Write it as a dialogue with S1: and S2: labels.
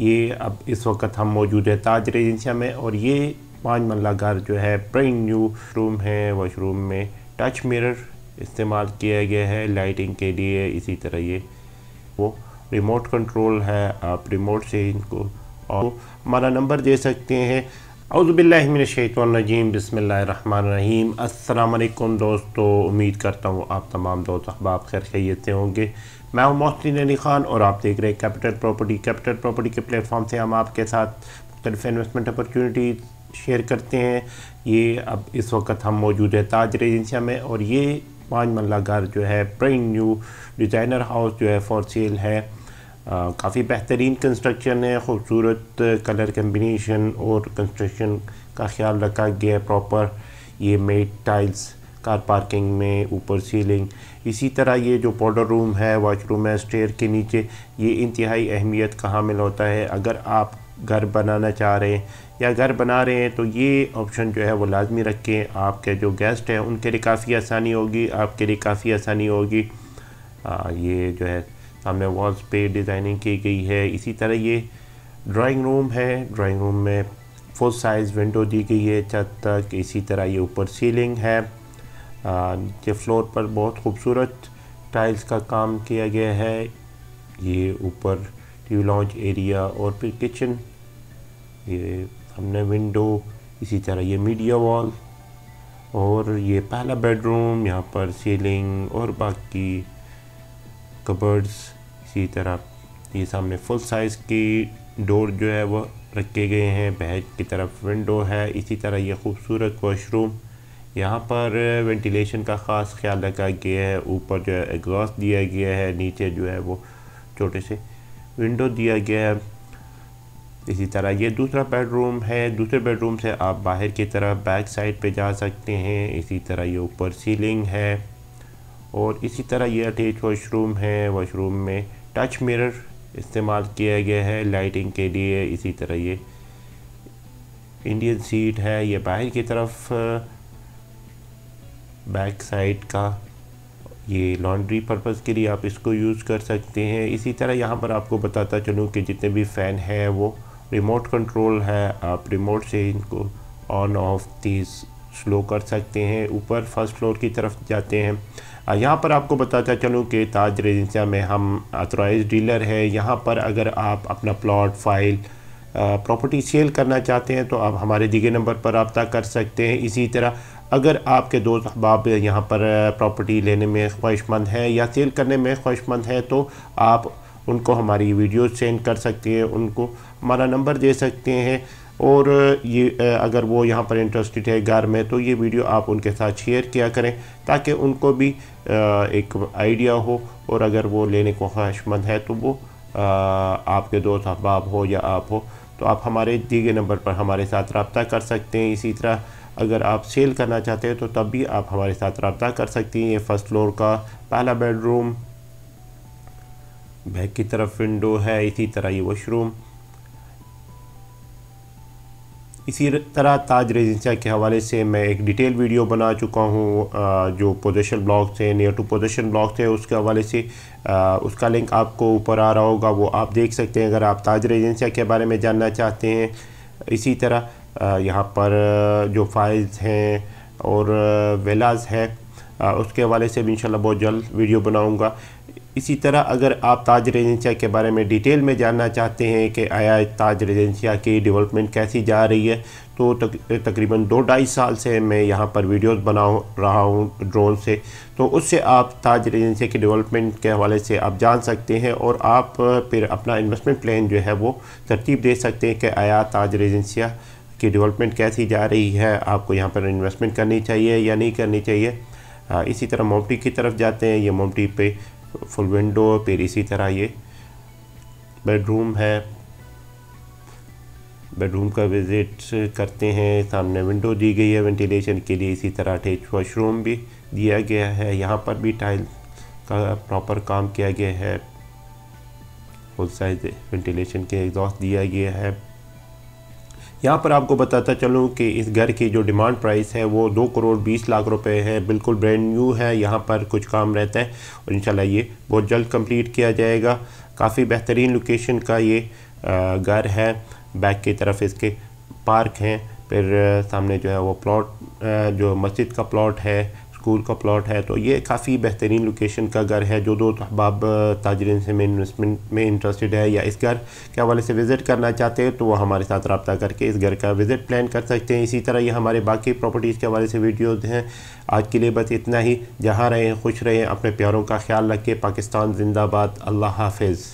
S1: ये अब इस वक्त हम मौजूद हैं ताज रेजेंसिया में और ये पाँच मल्ला घर जो है ब्रैंड न्यू रूम है वॉशरूम में टच मिरर इस्तेमाल किया गया है लाइटिंग के लिए इसी तरह ये वो रिमोट कंट्रोल है आप रिमोट से इनको और हमारा नंबर दे सकते हैं अउज़बिल्लिमिनशैतरजीम बसमीम अल्लाम दोस्तों उम्मीद करता हूँ आप तमाम दोस्त अहबाब खैर खैत से होंगे मैं हूँ मोहसिन अली ख़ान और आप देख रहे हैं कैपिटल प्रॉपर्टी कैपिटल प्रॉपर्टी के प्लेटफॉर्म से हम आपके साथ मुख्तलिफ इन्वेस्टमेंट अपॉर्चुनिटी शेयर करते हैं ये अब इस वक्त हम मौजूद है ताज रेजेंसिया में और ये पाँच मल्ला घर जो है ब्रेंड न्यू डिज़ाइनर हाउस जो है फॉर सेल है काफ़ी बेहतरीन कंस्ट्रक्शन है खूबसूरत कलर कम्बिनेशन और कंस्ट्रक्शन का ख्याल रखा गया है प्रॉपर ये मेड टाइल्स कार पार्किंग में ऊपर सीलिंग इसी तरह ये जो पाउडर रूम है वाशरूम है स्टेयर के नीचे ये इंतहाई अहमियत का हामिल होता है अगर आप घर बनाना चाह रहे हैं या घर बना रहे हैं तो ये ऑप्शन जो है वो लाजमी रखें आपके जो गेस्ट हैं उनके लिए काफ़ी आसानी होगी आपके लिए काफ़ी आसानी होगी ये जो है हमने वॉल्स पे डिज़ाइनिंग की गई है इसी तरह ये ड्राइंग रूम है ड्राइंग रूम में फुल साइज़ विंडो दी गई है छत तक इसी तरह ये ऊपर सीलिंग है ये फ्लोर पर बहुत खूबसूरत टाइल्स का काम किया गया है ये ऊपर टी लॉन्च एरिया और फिर किचन ये हमने विंडो इसी तरह ये मीडिया वॉल और ये पहला बेडरूम यहाँ पर सीलिंग और बाकी कबर्ड्स इसी तरह ये सामने फुल साइज़ की डोर जो है वह रखे गए हैं बहज की तरफ विंडो है इसी तरह ये खूबसूरत वॉशरूम यहाँ पर वेंटिलेशन का ख़ास ख्याल रखा गया है ऊपर जो है एग्जॉस दिया गया है नीचे जो है वो छोटे से विंडो दिया गया है इसी तरह ये दूसरा बेडरूम है दूसरे बेडरूम से आप बाहर की तरफ बैक साइड पे जा सकते हैं इसी तरह ये ऊपर सीलिंग है और इसी तरह ये अटैच वॉशरूम है वॉशरूम में टच मिरर इस्तेमाल किया गया है लाइटिंग के लिए इसी तरह ये इंडियन सीट है ये बाहर की तरफ बैक साइड का ये लॉन्ड्री पर्पस के लिए आप इसको यूज़ कर सकते हैं इसी तरह यहाँ पर आपको बताता चलूँ कि जितने भी फ़ैन हैं वो रिमोट कंट्रोल है आप रिमोट से इनको ऑन ऑफ तीस स्लो कर सकते हैं ऊपर फर्स्ट फ्लोर की तरफ जाते हैं यहाँ पर आपको बताता चलूँ कि ताज रेजेंसिया में हम अथोराइज डीलर है यहाँ पर अगर आप अपना प्लॉट फाइल प्रॉपर्टी सेल करना चाहते हैं तो आप हमारे दिगे नंबर पर रबता कर सकते हैं इसी तरह अगर आपके दोस्त अहबाब यहाँ पर प्रॉपर्टी लेने में ख्वाहिशमंद हैं या सेल करने में ख्वाहिशमंद हैं तो आप उनको हमारी वीडियो सेंड कर सकते हैं उनको हमारा नंबर दे सकते हैं और ये अगर वो यहाँ पर इंटरेस्टेड है घर में तो ये वीडियो आप उनके साथ शेयर किया करें ताकि उनको भी एक आइडिया हो और अगर वो लेने को ख्वाहिशमंद है तो वो आपके दोस्त अहबाब हो या आप हो तो आप हमारे दीगे नंबर पर हमारे साथ रबता कर सकते हैं इसी तरह अगर आप सेल करना चाहते हैं तो तब भी आप हमारे साथ रबता कर सकती हैं ये फर्स्ट फ्लोर का पहला बेडरूम बैक की तरफ विंडो है इसी तरह ये वॉशरूम इसी तरह ताज रेजेंसिया के हवाले से मैं एक डिटेल वीडियो बना चुका हूँ जो पोजेशन ब्लॉक्स हैं नियर टू पोजेशन ब्लॉक्स थे उसके हवाले से आ, उसका लिंक आपको ऊपर आ रहा होगा वो आप देख सकते हैं अगर आप ताज रेजेंसिया के बारे में जानना चाहते हैं इसी तरह यहाँ पर जो फाइल्स हैं और वेलाज हैं उसके हवाले से भी इन बहुत जल्द वीडियो बनाऊँगा इसी तरह अगर आप ताज रेजेंसिया के बारे में डिटेल में जानना चाहते हैं कि आया ताज रेजेंसिया की डेवलपमेंट कैसी जा रही है तो तक, तकरीबन दो ढाई साल से मैं यहाँ पर वीडियोस बना रहा हूँ ड्रोन से तो उससे आप ताज रेजेंसिया की डेवलपमेंट के हवाले से आप जान सकते हैं और आप फिर अपना इन्वेस्टमेंट प्लान जो है वो तरतीब दे सकते हैं कि आया ताज रेजेंसिया की डेवलपमेंट कैसी जा रही है आपको यहाँ पर इन्वेस्टमेंट करनी चाहिए या नहीं करनी चाहिए इसी तरह मोमटी की तरफ जाते हैं ये मोमटी पे फुल विंडो फिर इसी तरह ये बेडरूम है बेडरूम का विज़िट करते हैं सामने विंडो दी गई है वेंटिलेशन के लिए इसी तरह अटैच वॉशरूम भी दिया गया है यहाँ पर भी टाइल का प्रॉपर काम किया गया है फुल साइज वेंटिलेशन के एग्जॉस्ट दिया गया है यहाँ पर आपको बताता चलूँ कि इस घर की जो डिमांड प्राइस है वो दो करोड़ बीस लाख रुपए है बिल्कुल ब्रांड न्यू है यहाँ पर कुछ काम रहता है और इन ये बहुत जल्द कम्प्लीट किया जाएगा काफ़ी बेहतरीन लोकेशन का ये घर है बैक की तरफ इसके पार्क हैं फिर सामने जो है वो प्लॉट जो मस्जिद का प्लॉट है स्कूल का प्लाट है तो ये काफ़ी बेहतरीन लोकेशन का घर है जो दो अहबाब ताजरीन से में इन्वेस्टमेंट में इंटरेस्टेड है या इस घर के हवाले से विज़िट करना चाहते हैं तो वो हमारे साथ रबता करके इस घर का विज़िट प्लान कर सकते हैं इसी तरह ये हमारे बाकी प्रॉपर्टीज़ के हवाले से वीडियोज़ हैं आज के लिए बस इतना ही जहाँ रहें खुश रहें अपने प्यारों का ख्याल रखें पाकिस्तान जिंदाबाद अल्लाह हाफिज़